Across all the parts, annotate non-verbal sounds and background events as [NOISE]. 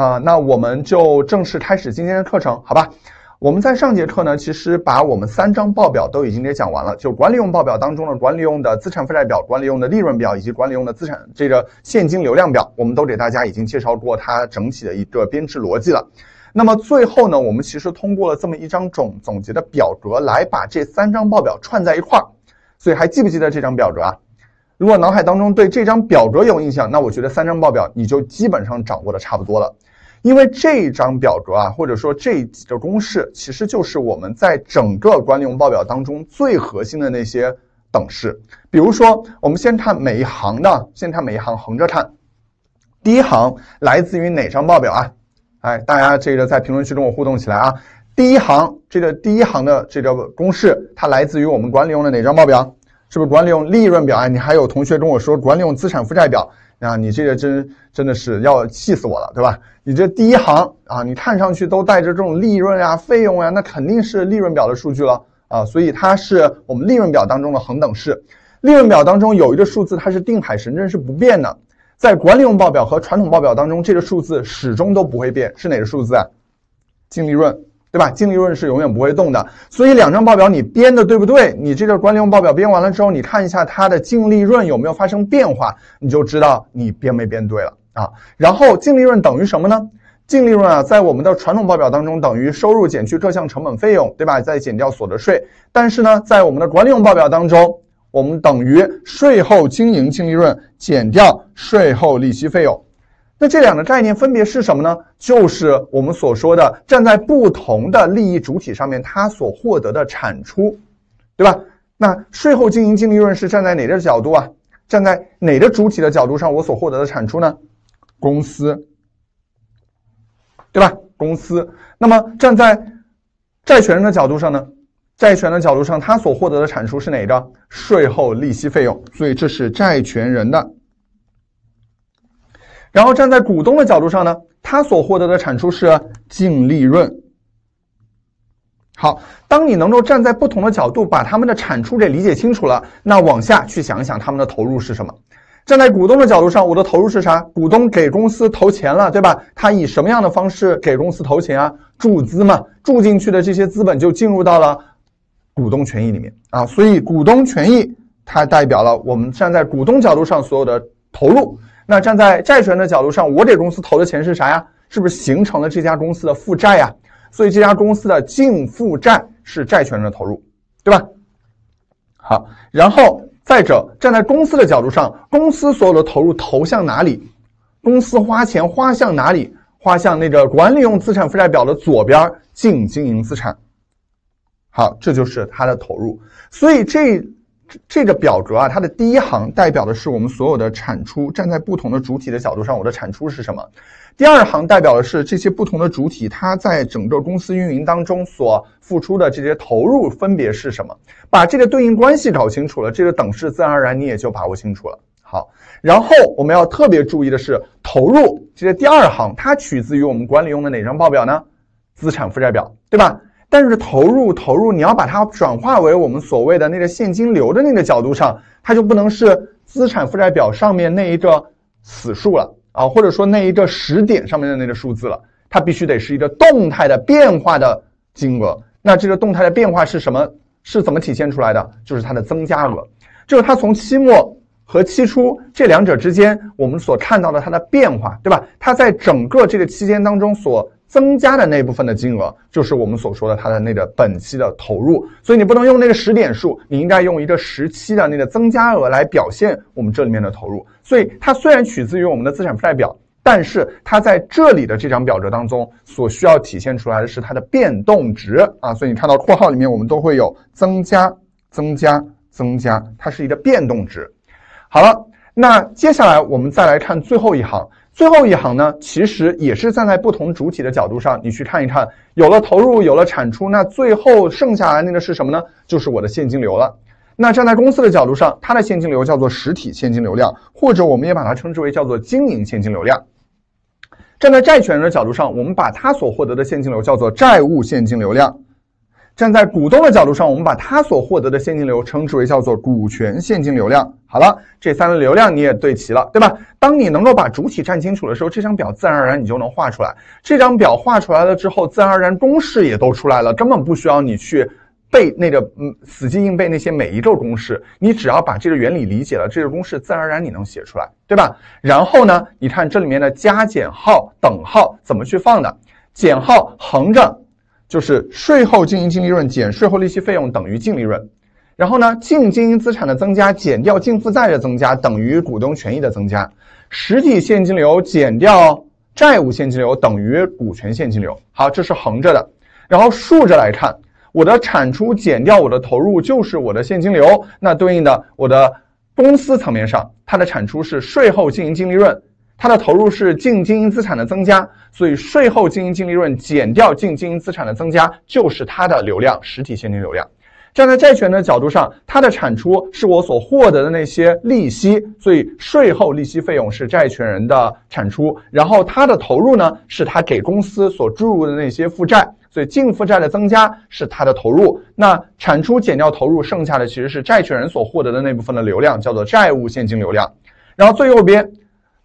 啊，那我们就正式开始今天的课程，好吧？我们在上节课呢，其实把我们三张报表都已经给讲完了，就管理用报表当中的管理用的资产负债表、管理用的利润表以及管理用的资产这个现金流量表，我们都给大家已经介绍过它整体的一个编制逻辑了。那么最后呢，我们其实通过了这么一张总总结的表格来把这三张报表串在一块儿。所以还记不记得这张表格啊？如果脑海当中对这张表格有印象，那我觉得三张报表你就基本上掌握的差不多了。因为这一张表格啊，或者说这几个公式，其实就是我们在整个管理用报表当中最核心的那些等式。比如说，我们先看每一行的，先看每一行，横着看。第一行来自于哪张报表啊？哎，大家这个在评论区跟我互动起来啊。第一行这个第一行的这个公式，它来自于我们管理用的哪张报表？是不是管理用利润表啊？你还有同学跟我说管理用资产负债表。啊，你这个真真的是要气死我了，对吧？你这第一行啊，你看上去都带着这种利润啊、费用啊，那肯定是利润表的数据了啊，所以它是我们利润表当中的恒等式。利润表当中有一个数字，它是定海神针，是不变的。在管理用报表和传统报表当中，这个数字始终都不会变，是哪个数字啊？净利润。对吧？净利润是永远不会动的，所以两张报表你编的对不对？你这个管理用报表编完了之后，你看一下它的净利润有没有发生变化，你就知道你编没编对了啊。然后净利润等于什么呢？净利润啊，在我们的传统报表当中等于收入减去各项成本费用，对吧？再减掉所得税。但是呢，在我们的管理用报表当中，我们等于税后经营净利润减掉税后利息费用。那这两个概念分别是什么呢？就是我们所说的站在不同的利益主体上面，他所获得的产出，对吧？那税后经营净利润是站在哪个角度啊？站在哪个主体的角度上，我所获得的产出呢？公司，对吧？公司。那么站在债权人的角度上呢？债权人的角度上，他所获得的产出是哪个？税后利息费用。所以这是债权人的。然后站在股东的角度上呢，他所获得的产出是净利润。好，当你能够站在不同的角度把他们的产出给理解清楚了，那往下去想一想他们的投入是什么？站在股东的角度上，我的投入是啥？股东给公司投钱了，对吧？他以什么样的方式给公司投钱啊？注资嘛，注进去的这些资本就进入到了股东权益里面啊。所以股东权益它代表了我们站在股东角度上所有的投入。那站在债权人的角度上，我给公司投的钱是啥呀？是不是形成了这家公司的负债呀？所以这家公司的净负债是债权人的投入，对吧？好，然后再者，站在公司的角度上，公司所有的投入投向哪里？公司花钱花向哪里？花向那个管理用资产负债表的左边净经营资产。好，这就是它的投入。所以这。这个表格啊，它的第一行代表的是我们所有的产出，站在不同的主体的角度上，我的产出是什么？第二行代表的是这些不同的主体，它在整个公司运营当中所付出的这些投入分别是什么？把这个对应关系搞清楚了，这个等式自然而然你也就把握清楚了。好，然后我们要特别注意的是，投入这些第二行，它取自于我们管理用的哪张报表呢？资产负债表，对吧？但是投入投入，你要把它转化为我们所谓的那个现金流的那个角度上，它就不能是资产负债表上面那一个死数了啊，或者说那一个时点上面的那个数字了，它必须得是一个动态的变化的金额。那这个动态的变化是什么？是怎么体现出来的？就是它的增加额，就是它从期末和期初这两者之间，我们所看到的它的变化，对吧？它在整个这个期间当中所。增加的那部分的金额，就是我们所说的它的那个本期的投入。所以你不能用那个时点数，你应该用一个时期的那个增加额来表现我们这里面的投入。所以它虽然取自于我们的资产负债表，但是它在这里的这张表格当中，所需要体现出来的是它的变动值啊。所以你看到括号里面，我们都会有增加、增加、增加，它是一个变动值。好了，那接下来我们再来看最后一行。最后一行呢，其实也是站在不同主体的角度上，你去看一看，有了投入，有了产出，那最后剩下来那个是什么呢？就是我的现金流了。那站在公司的角度上，它的现金流叫做实体现金流量，或者我们也把它称之为叫做经营现金流量。站在债权人的角度上，我们把它所获得的现金流叫做债务现金流量。站在股东的角度上，我们把他所获得的现金流称之为叫做股权现金流量。好了，这三个流量你也对齐了，对吧？当你能够把主体站清楚的时候，这张表自然而然你就能画出来。这张表画出来了之后，自然而然公式也都出来了，根本不需要你去背那个嗯，死记硬背那些每一个公式。你只要把这个原理理解了，这个公式自然而然你能写出来，对吧？然后呢，你看这里面的加减号、等号怎么去放的？减号横着。就是税后经营净利润减税后利息费用等于净利润，然后呢，净经营资产的增加减掉净负债的增加等于股东权益的增加，实体现金流减掉债务现金流等于股权现金流。好，这是横着的，然后竖着来看，我的产出减掉我的投入就是我的现金流，那对应的我的公司层面上，它的产出是税后经营净利润。它的投入是净经营资产的增加，所以税后经营净利润减掉净经营资产的增加就是它的流量，实体现金流量。站在债权人的角度上，它的产出是我所获得的那些利息，所以税后利息费用是债权人的产出。然后它的投入呢，是他给公司所注入的那些负债，所以净负债的增加是它的投入。那产出减掉投入，剩下的其实是债权人所获得的那部分的流量，叫做债务现金流量。然后最右边。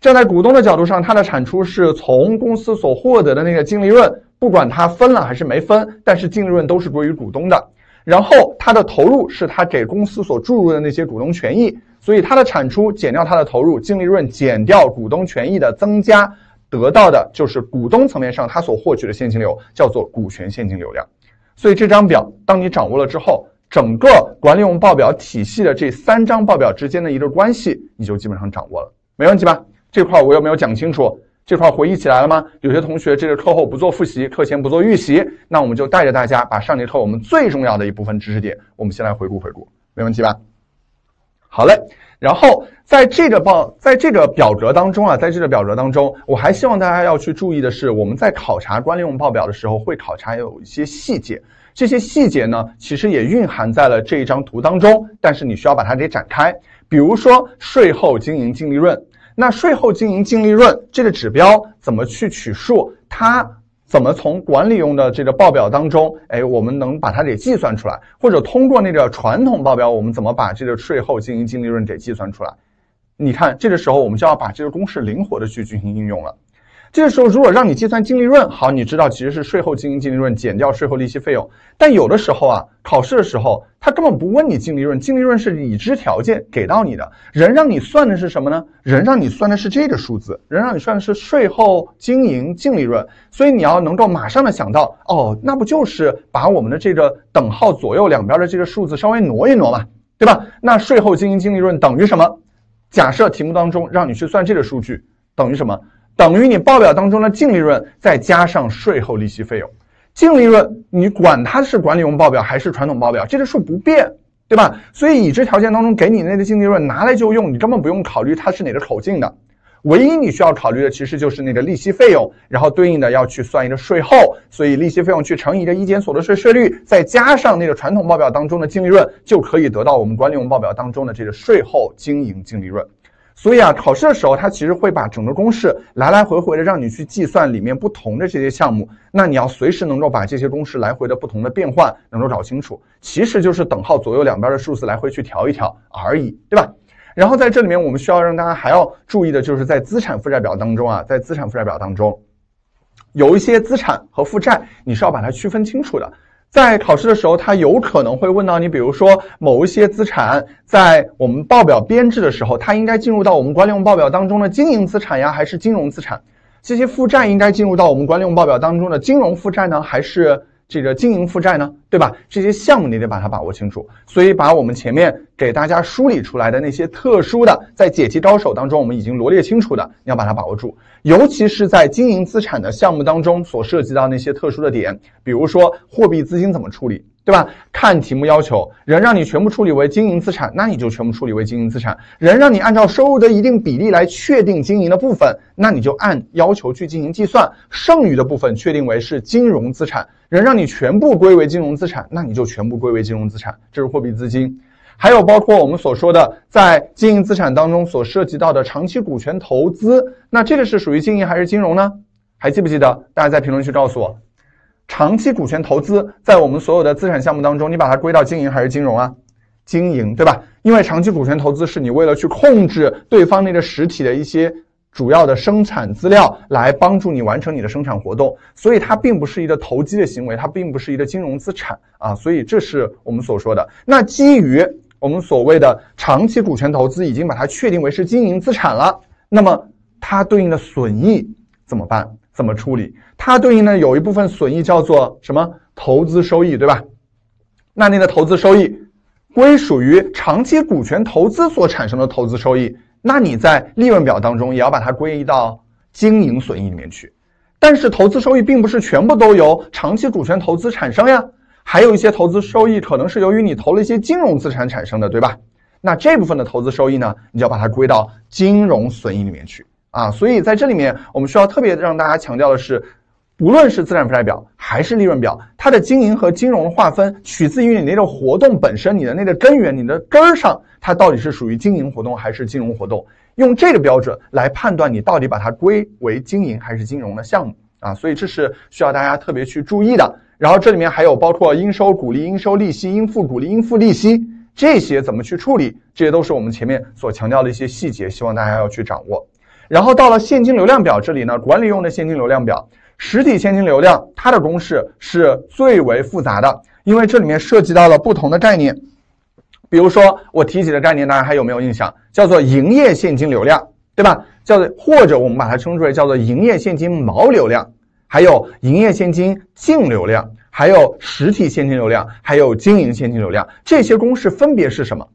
站在股东的角度上，它的产出是从公司所获得的那个净利润，不管它分了还是没分，但是净利润都是归于股东的。然后它的投入是他给公司所注入的那些股东权益，所以它的产出减掉它的投入，净利润减掉股东权益的增加，得到的就是股东层面上他所获取的现金流，叫做股权现金流量。所以这张表，当你掌握了之后，整个管理用报表体系的这三张报表之间的一个关系，你就基本上掌握了，没问题吧？这块我有没有讲清楚，这块回忆起来了吗？有些同学这个课后不做复习，课前不做预习，那我们就带着大家把上节课我们最重要的一部分知识点，我们先来回顾回顾，没问题吧？好嘞，然后在这个报在这个表格当中啊，在这个表格当中，我还希望大家要去注意的是，我们在考察关联用报表的时候，会考察有一些细节，这些细节呢，其实也蕴含在了这一张图当中，但是你需要把它给展开，比如说税后经营净利润。那税后经营净利润这个指标怎么去取数？它怎么从管理用的这个报表当中，哎，我们能把它给计算出来？或者通过那个传统报表，我们怎么把这个税后经营净利润给计算出来？你看，这个时候我们就要把这个公式灵活的去进行应用了。这个时候，如果让你计算净利润，好，你知道其实是税后经营净利润减掉税后利息费用。但有的时候啊，考试的时候他根本不问你净利润，净利润是已知条件给到你的。人让你算的是什么呢？人让你算的是这个数字，人让你算的是税后经营净利润。所以你要能够马上的想到，哦，那不就是把我们的这个等号左右两边的这个数字稍微挪一挪嘛，对吧？那税后经营净利润等于什么？假设题目当中让你去算这个数据等于什么？等于你报表当中的净利润再加上税后利息费用，净利润你管它是管理用报表还是传统报表，这个数不变，对吧？所以已知条件当中给你那个净利润拿来就用，你根本不用考虑它是哪个口径的，唯一你需要考虑的其实就是那个利息费用，然后对应的要去算一个税后，所以利息费用去乘以一个一减所得税税率，再加上那个传统报表当中的净利润，就可以得到我们管理用报表当中的这个税后经营净利润。所以啊，考试的时候，它其实会把整个公式来来回回的让你去计算里面不同的这些项目，那你要随时能够把这些公式来回的不同的变换能够找清楚，其实就是等号左右两边的数字来回去调一调而已，对吧？然后在这里面，我们需要让大家还要注意的就是，在资产负债表当中啊，在资产负债表当中，有一些资产和负债，你是要把它区分清楚的。在考试的时候，他有可能会问到你，比如说某一些资产在我们报表编制的时候，它应该进入到我们管理用报表当中的经营资产呀，还是金融资产？这些负债应该进入到我们管理用报表当中的金融负债呢，还是？这个经营负债呢，对吧？这些项目你得把它把握清楚。所以，把我们前面给大家梳理出来的那些特殊的，在解题高手当中，我们已经罗列清楚的，你要把它把握住。尤其是在经营资产的项目当中，所涉及到那些特殊的点，比如说货币资金怎么处理，对吧？看题目要求，人让你全部处理为经营资产，那你就全部处理为经营资产；人让你按照收入的一定比例来确定经营的部分，那你就按要求去进行计算，剩余的部分确定为是金融资产。人让你全部归为金融资产，那你就全部归为金融资产，这是货币资金。还有包括我们所说的在经营资产当中所涉及到的长期股权投资，那这个是属于经营还是金融呢？还记不记得？大家在评论区告诉我。长期股权投资在我们所有的资产项目当中，你把它归到经营还是金融啊？经营，对吧？因为长期股权投资是你为了去控制对方那个实体的一些。主要的生产资料来帮助你完成你的生产活动，所以它并不是一个投机的行为，它并不是一个金融资产啊，所以这是我们所说的。那基于我们所谓的长期股权投资已经把它确定为是经营资产了，那么它对应的损益怎么办？怎么处理？它对应的有一部分损益叫做什么？投资收益，对吧？那你的投资收益归属于长期股权投资所产生的投资收益。那你在利润表当中也要把它归一到经营损益里面去，但是投资收益并不是全部都由长期股权投资产生呀，还有一些投资收益可能是由于你投了一些金融资产产生的，对吧？那这部分的投资收益呢，你就要把它归到金融损益里面去啊。所以在这里面，我们需要特别让大家强调的是。不论是资产负债表还是利润表，它的经营和金融划分取自于你那个活动本身，你的那个根源，你的根儿上，它到底是属于经营活动还是金融活动？用这个标准来判断你到底把它归为经营还是金融的项目啊！所以这是需要大家特别去注意的。然后这里面还有包括应收股利、应收利息、应付股利、应付利息这些怎么去处理，这些都是我们前面所强调的一些细节，希望大家要去掌握。然后到了现金流量表这里呢，管理用的现金流量表。实体现金流量，它的公式是最为复杂的，因为这里面涉及到了不同的概念。比如说我提起的概念，大家还有没有印象？叫做营业现金流量，对吧？叫做或者我们把它称之为叫做营业现金毛流量，还有营业现金净流量，还有实体现金流量，还有经营现金流量，这些公式分别是什么？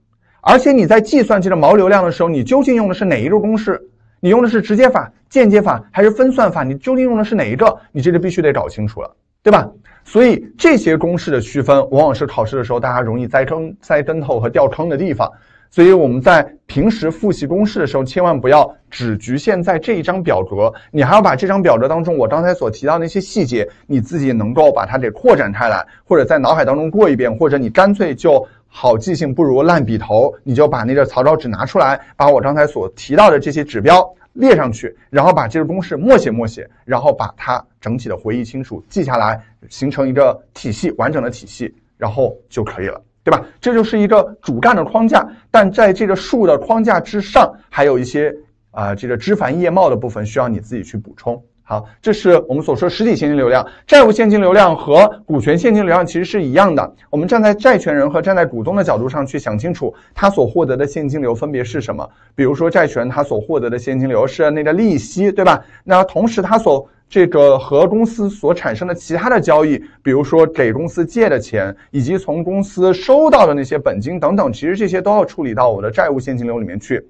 而且你在计算这个毛流量的时候，你究竟用的是哪一路公式？你用的是直接法、间接法还是分算法？你究竟用的是哪一个？你这个必须得搞清楚了，对吧？所以这些公式的区分，往往是考试的时候大家容易栽坑、栽跟头和掉坑的地方。所以我们在平时复习公式的时候，千万不要只局限在这一张表格，你还要把这张表格当中我刚才所提到的些细节，你自己能够把它给扩展开来，或者在脑海当中过一遍，或者你干脆就。好记性不如烂笔头，你就把那个草稿纸拿出来，把我刚才所提到的这些指标列上去，然后把这个公式默写默写，然后把它整体的回忆清楚，记下来，形成一个体系完整的体系，然后就可以了，对吧？这就是一个主干的框架，但在这个树的框架之上，还有一些啊这个枝繁叶茂的部分需要你自己去补充。好，这是我们所说实体现金流量、债务现金流量和股权现金流量其实是一样的。我们站在债权人和站在股东的角度上去想清楚，他所获得的现金流分别是什么。比如说，债权他所获得的现金流是那个利息，对吧？那同时他所这个和公司所产生的其他的交易，比如说给公司借的钱，以及从公司收到的那些本金等等，其实这些都要处理到我的债务现金流里面去。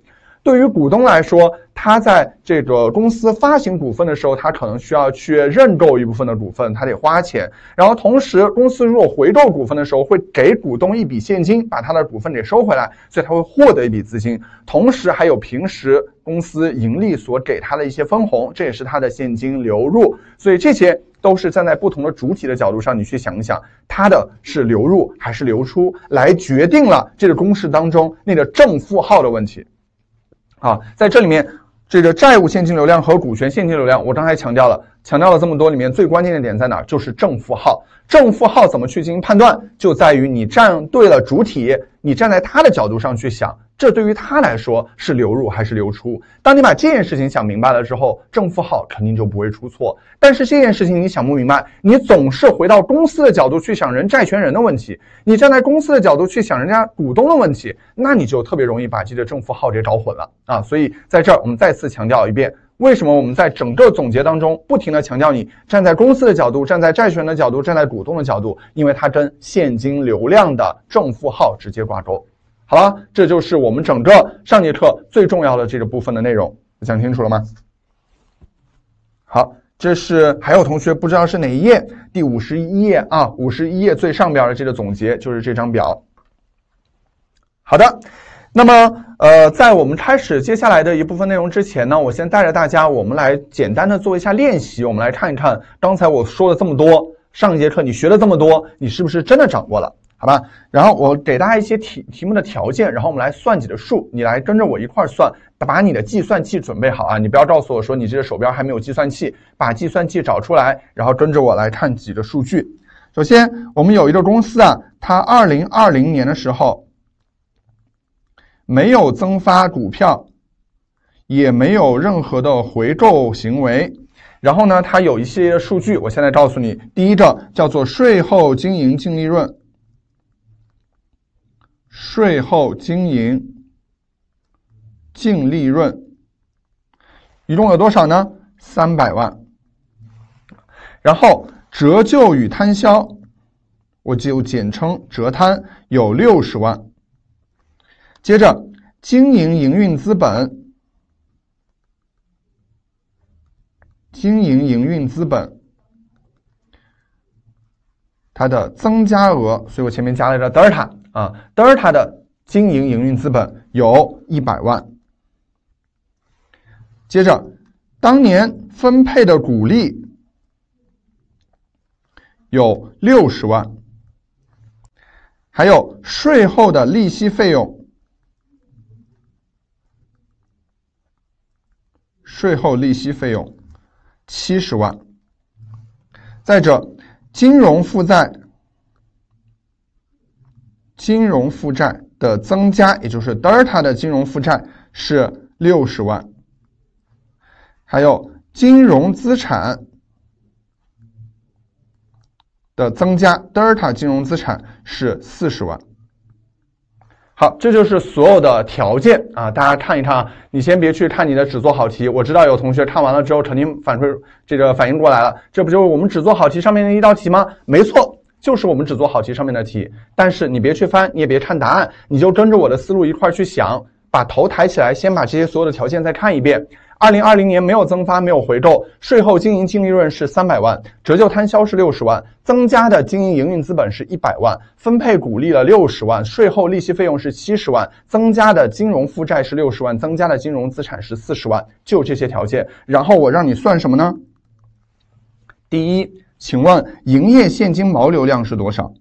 对于股东来说，他在这个公司发行股份的时候，他可能需要去认购一部分的股份，他得花钱。然后，同时公司如果回购股份的时候，会给股东一笔现金，把他的股份给收回来，所以他会获得一笔资金。同时，还有平时公司盈利所给他的一些分红，这也是他的现金流入。所以，这些都是站在不同的主体的角度上，你去想一想，他的是流入还是流出，来决定了这个公式当中那个正负号的问题。啊，在这里面，这个债务现金流量和股权现金流量，我刚才强调了。强调了这么多，里面最关键的点在哪？就是正负号。正负号怎么去进行判断？就在于你站对了主体，你站在他的角度上去想，这对于他来说是流入还是流出。当你把这件事情想明白了之后，正负号肯定就不会出错。但是这件事情你想不明白，你总是回到公司的角度去想人债权人的问题，你站在公司的角度去想人家股东的问题，那你就特别容易把这个正负号给搞混了啊！所以在这儿我们再次强调一遍。为什么我们在整个总结当中不停的强调你站在公司的角度、站在债权人的角度、站在股东的角度？因为它跟现金流量的正负号直接挂钩。好了，这就是我们整个上节课最重要的这个部分的内容，讲清楚了吗？好，这是还有同学不知道是哪一页，第五十一页啊，五十一页最上边的这个总结就是这张表。好的。那么，呃，在我们开始接下来的一部分内容之前呢，我先带着大家，我们来简单的做一下练习。我们来看一看刚才我说的这么多，上一节课你学了这么多，你是不是真的掌握了？好吧？然后我给大家一些题题目的条件，然后我们来算几个数，你来跟着我一块儿算，把你的计算器准备好啊！你不要告诉我说你这个手边还没有计算器，把计算器找出来，然后跟着我来看几个数据。首先，我们有一个公司啊，它二零二零年的时候。没有增发股票，也没有任何的回购行为。然后呢，它有一些数据，我现在告诉你。第一个叫做税后经营净利润，税后经营净利润一共有多少呢？三百万。然后折旧与摊销，我就简称折摊，有六十万。接着，经营营运资本，经营营运资本它的增加额，所以我前面加了一个德尔塔啊，德尔塔的经营营运资本有一百万。接着，当年分配的股利有六十万，还有税后的利息费用。税后利息费用七十万。再者，金融负债金融负债的增加，也就是德尔塔的金融负债是六十万。还有金融资产的增加，德尔塔金融资产是四十万。好，这就是所有的条件啊！大家看一看啊，你先别去看你的只做好题。我知道有同学看完了之后肯定反馈这个反应过来了，这不就是我们只做好题上面的一道题吗？没错，就是我们只做好题上面的题。但是你别去翻，你也别看答案，你就跟着我的思路一块去想，把头抬起来，先把这些所有的条件再看一遍。二零二零年没有增发，没有回购，税后经营净利润是三百万，折旧摊销是六十万，增加的经营营运资本是一百万，分配股利了六十万，税后利息费用是七十万，增加的金融负债是六十万，增加的金融资产是四十万，就这些条件，然后我让你算什么呢？第一，请问营业现金毛流量是多少？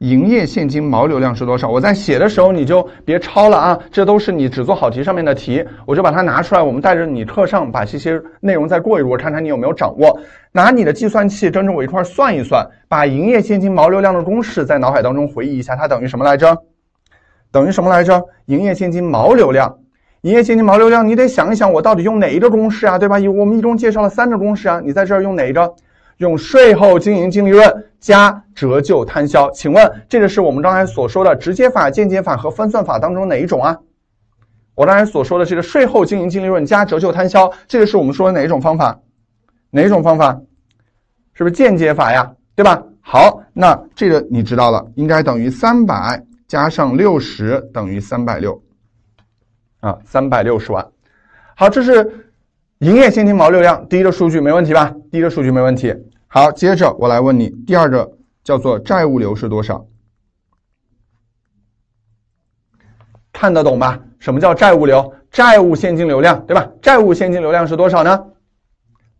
营业现金毛流量是多少？我在写的时候你就别抄了啊，这都是你只做好题上面的题，我就把它拿出来，我们带着你课上把这些内容再过一过，看看你有没有掌握。拿你的计算器跟着我一块儿算一算，把营业现金毛流量的公式在脑海当中回忆一下，它等于什么来着？等于什么来着？营业现金毛流量，营业现金毛流量，你得想一想我到底用哪一个公式啊，对吧？我们一共介绍了三个公式啊，你在这用哪一个？用税后经营净利润加折旧摊销，请问这个是我们刚才所说的直接法、间接法和分算法当中哪一种啊？我刚才所说的这个税后经营净利润加折旧摊销，这个是我们说的哪一种方法？哪一种方法？是不是间接法呀？对吧？好，那这个你知道了，应该等于三百加上六十等于三百六啊，三百六十万。好，这是营业现金毛流量第一个数据，没问题吧？第一个数据没问题。好，接着我来问你，第二个叫做债务流是多少？看得懂吧？什么叫债务流？债务现金流量，对吧？债务现金流量是多少呢？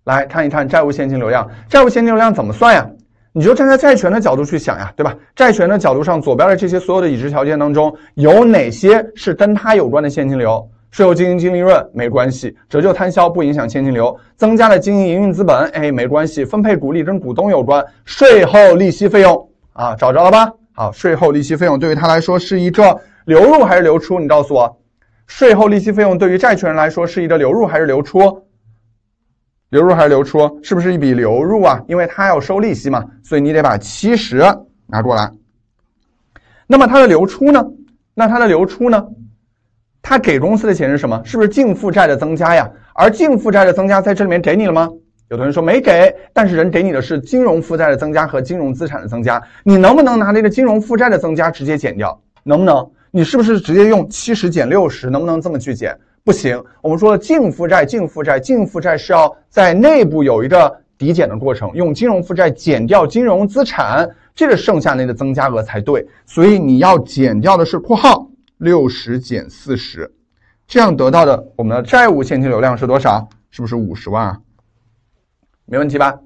来看一看债务现金流量。债务现金流量怎么算呀？你就站在债权的角度去想呀，对吧？债权的角度上，左边的这些所有的已知条件当中，有哪些是跟它有关的现金流？税后经营净利润没关系，折旧摊销不影响现金流，增加了经营营运资本，哎，没关系。分配股利跟股东有关，税后利息费用啊，找着了吧？好，税后利息费用对于他来说是一个流入还是流出？你告诉我，税后利息费用对于债权人来说是一个流入还是流出？流入还是流出？是不是一笔流入啊？因为他要收利息嘛，所以你得把七十拿过来。那么它的流出呢？那它的流出呢？他给公司的钱是什么？是不是净负债的增加呀？而净负债的增加在这里面给你了吗？有同学说没给，但是人给你的是金融负债的增加和金融资产的增加。你能不能拿那个金融负债的增加直接减掉？能不能？你是不是直接用七十减六十？能不能这么去减？不行。我们说净负债，净负债，净负债是要在内部有一个抵减的过程，用金融负债减掉金融资产，这个剩下那个增加额才对。所以你要减掉的是括号。六十减四十，这样得到的我们的债务现金流量是多少？是不是五十万啊？没问题吧？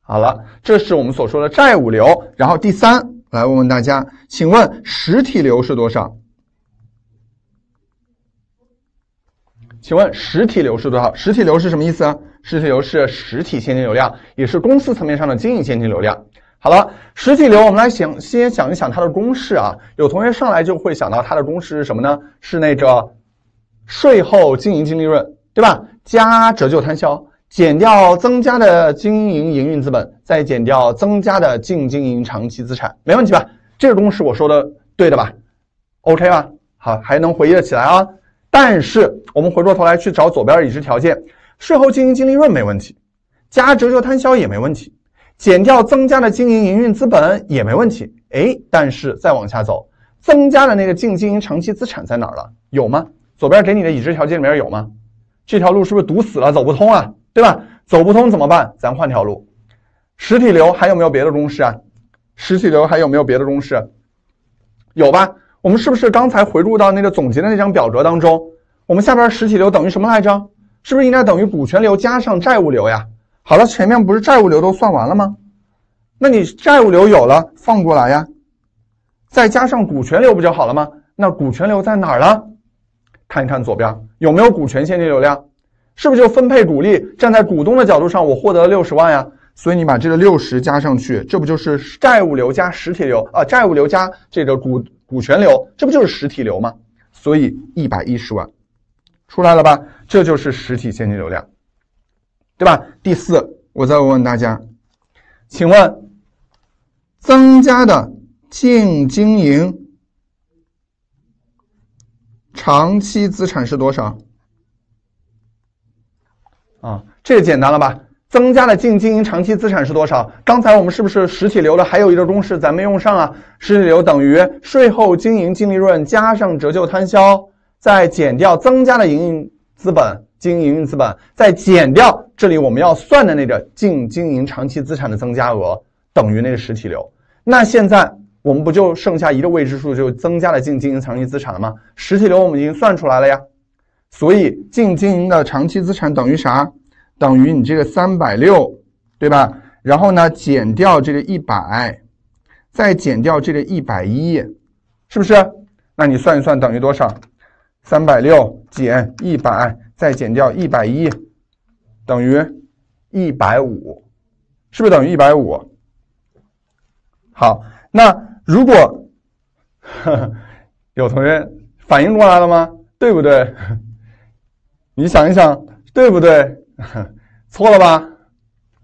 好了，这是我们所说的债务流。然后第三，来问问大家，请问实体流是多少？请问实体流是多少？实体流是什么意思啊？实体流是实体现金流量，也是公司层面上的经营现金流量。好了，实际流我们来想，先想一想它的公式啊。有同学上来就会想到它的公式是什么呢？是那个税后经营净利润，对吧？加折旧摊销，减掉增加的经营营运资本，再减掉增加的净经营长期资产，没问题吧？这个公式我说的对的吧？OK 吧？好，还能回忆得起来啊。但是我们回过头来去找左边已知条件，税后经营净利润没问题，加折旧摊销也没问题。减掉增加的经营营运资本也没问题，哎，但是再往下走，增加的那个净经营长期资产在哪儿了？有吗？左边给你的已知条件里面有吗？这条路是不是堵死了，走不通啊？对吧？走不通怎么办？咱换条路。实体流还有没有别的公式啊？实体流还有没有别的公式？有吧？我们是不是刚才回入到那个总结的那张表格当中？我们下边实体流等于什么来着？是不是应该等于股权流加上债务流呀？好了，前面不是债务流都算完了吗？那你债务流有了，放过来呀，再加上股权流不就好了吗？那股权流在哪儿了？看一看左边有没有股权现金流量，是不是就分配股利？站在股东的角度上，我获得了六十万呀，所以你把这个六十加上去，这不就是债务流加实体流啊？债务流加这个股股权流，这不就是实体流吗？所以一百一十万，出来了吧？这就是实体现金流量。对吧？第四，我再问问大家，请问增加的净经营长期资产是多少？啊，这简单了吧？增加的净经营长期资产是多少？刚才我们是不是实体流的？还有一个公式，咱没用上啊。实体流等于税后经营净利润加上折旧摊销，再减掉增加的营运。资本经营运资本再减掉这里我们要算的那个净经营长期资产的增加额，等于那个实体流。那现在我们不就剩下一个未知数，就增加了净经营长期资产了吗？实体流我们已经算出来了呀。所以净经营的长期资产等于啥？等于你这个三百六，对吧？然后呢，减掉这个一百，再减掉这个一百一，是不是？那你算一算等于多少？三百六减一百，再减掉一百一，等于一百五，是不是等于一百五？好，那如果 [LAUGHS] 有同学反应过来了吗？对不对？你想一想，对不对？[LAUGHS] 错了吧？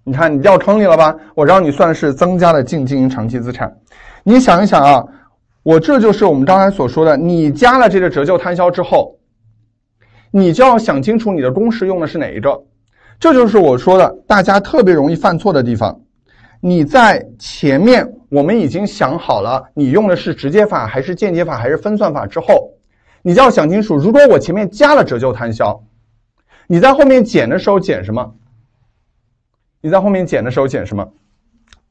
你看，你掉坑里了吧？我让你算是增加了净经营长期资产，你想一想啊。我这就是我们刚才所说的，你加了这个折旧摊销之后，你就要想清楚你的公式用的是哪一个。这就是我说的，大家特别容易犯错的地方。你在前面我们已经想好了，你用的是直接法还是间接法还是分算法之后，你就要想清楚，如果我前面加了折旧摊销，你在后面减的时候减什么？你在后面减的时候减什么？